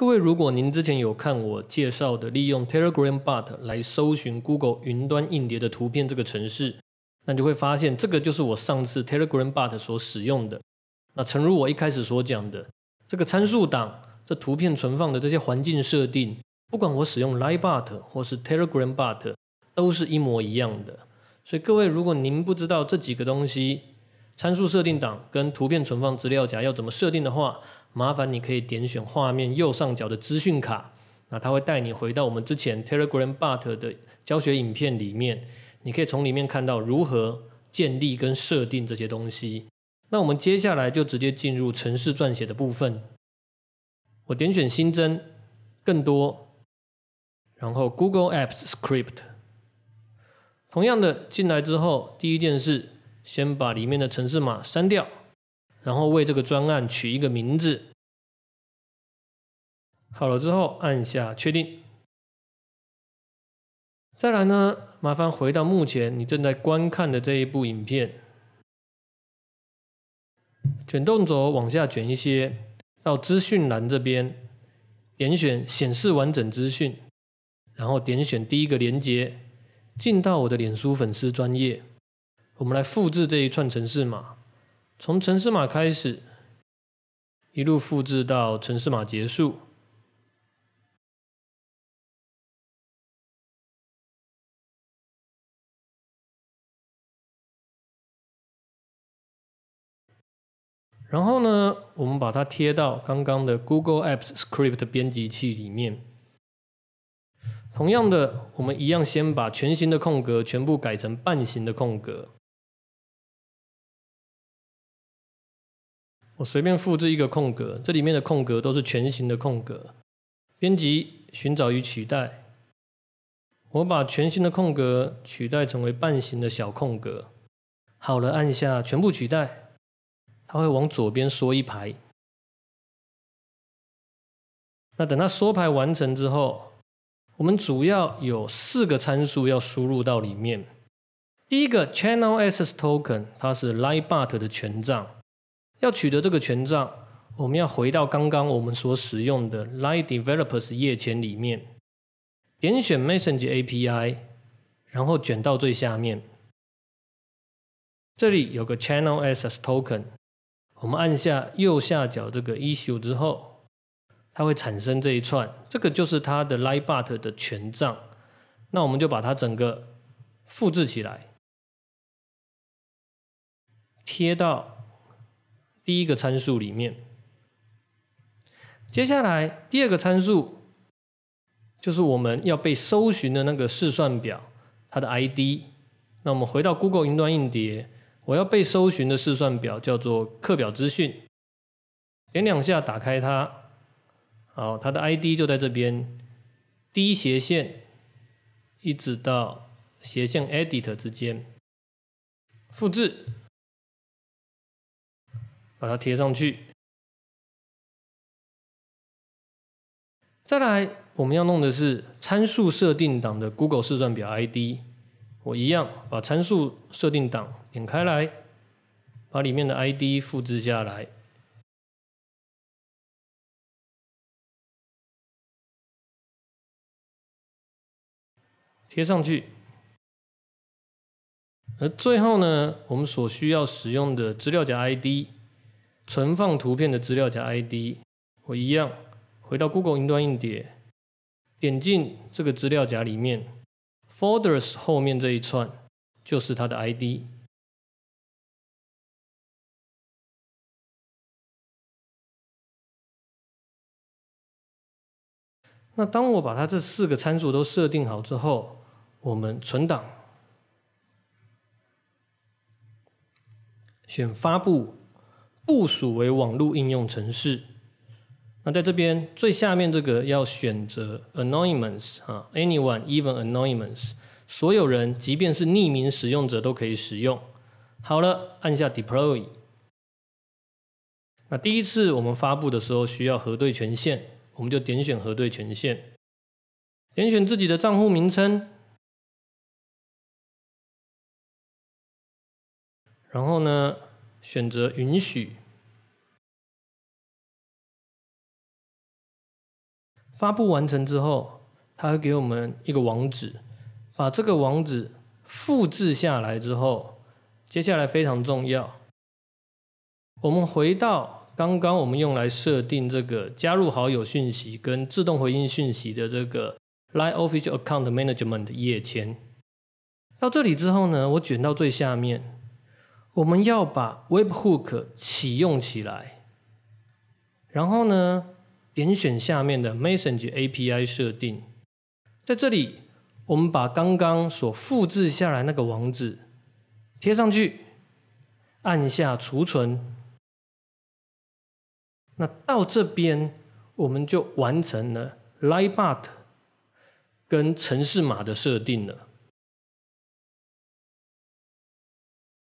各位，如果您之前有看我介绍的利用 Telegram Bot 来搜寻 Google 云端硬碟的图片这个程式，那就会发现这个就是我上次 Telegram Bot 所使用的。那诚如我一开始所讲的，这个参数档、这图片存放的这些环境设定，不管我使用 l i Bot 或是 Telegram Bot，都是一模一样的。所以各位，如果您不知道这几个东西参数设定档跟图片存放资料夹要怎么设定的话，麻烦你可以点选画面右上角的资讯卡，那它会带你回到我们之前 Telegram Bot 的教学影片里面，你可以从里面看到如何建立跟设定这些东西。那我们接下来就直接进入城市撰写的部分。我点选新增，更多，然后 Google Apps Script。同样的，进来之后，第一件事先把里面的城市码删掉。然后为这个专案取一个名字。好了之后，按下确定。再来呢，麻烦回到目前你正在观看的这一部影片，卷动轴往下卷一些，到资讯栏这边，点选显示完整资讯，然后点选第一个链接，进到我的脸书粉丝专业，我们来复制这一串城市码。从城市码开始，一路复制到城市码结束。然后呢，我们把它贴到刚刚的 Google Apps Script 编辑器里面。同样的，我们一样先把全形的空格全部改成半形的空格。我随便复制一个空格，这里面的空格都是全新的空格。编辑，寻找与取代，我把全新的空格取代成为半形的小空格。好了，按下全部取代，它会往左边缩一排。那等它缩排完成之后，我们主要有四个参数要输入到里面。第一个 Channel a c c e S s Token，它是 Lightbot 的权杖。要取得这个权杖，我们要回到刚刚我们所使用的 Light Developers 页签里面，点选 Message API，然后卷到最下面，这里有个 Channel Access Token，我们按下右下角这个 Issue 之后，它会产生这一串，这个就是它的 Lightbot 的权杖，那我们就把它整个复制起来，贴到。第一个参数里面，接下来第二个参数就是我们要被搜寻的那个试算表，它的 ID。那我们回到 Google 云端硬碟，我要被搜寻的试算表叫做课表资讯，点两下打开它。好，它的 ID 就在这边，低斜线一直到斜线 Edit 之间，复制。把它贴上去。再来，我们要弄的是参数设定档的 Google 试算表 ID，我一样把参数设定档点开来，把里面的 ID 复制下来，贴上去。而最后呢，我们所需要使用的资料夹 ID。存放图片的资料夹 ID，我一样回到 Google 云端硬碟，点进这个资料夹里面，folders 后面这一串就是它的 ID。那当我把它这四个参数都设定好之后，我们存档，选发布。部署为网络应用程式。那在这边最下面这个要选择 Anonymous 啊，Anyone even Anonymous，所有人，即便是匿名使用者都可以使用。好了，按下 Deploy。那第一次我们发布的时候需要核对权限，我们就点选核对权限，点选自己的账户名称，然后呢选择允许。发布完成之后，他会给我们一个网址，把这个网址复制下来之后，接下来非常重要，我们回到刚刚我们用来设定这个加入好友讯息跟自动回应讯息的这个 Line Official Account Management 的页签，到这里之后呢，我卷到最下面，我们要把 Web Hook 启用起来，然后呢？点选下面的 Message API 设定，在这里我们把刚刚所复制下来那个网址贴上去，按下储存。那到这边我们就完成了 Libart 跟城市码的设定了。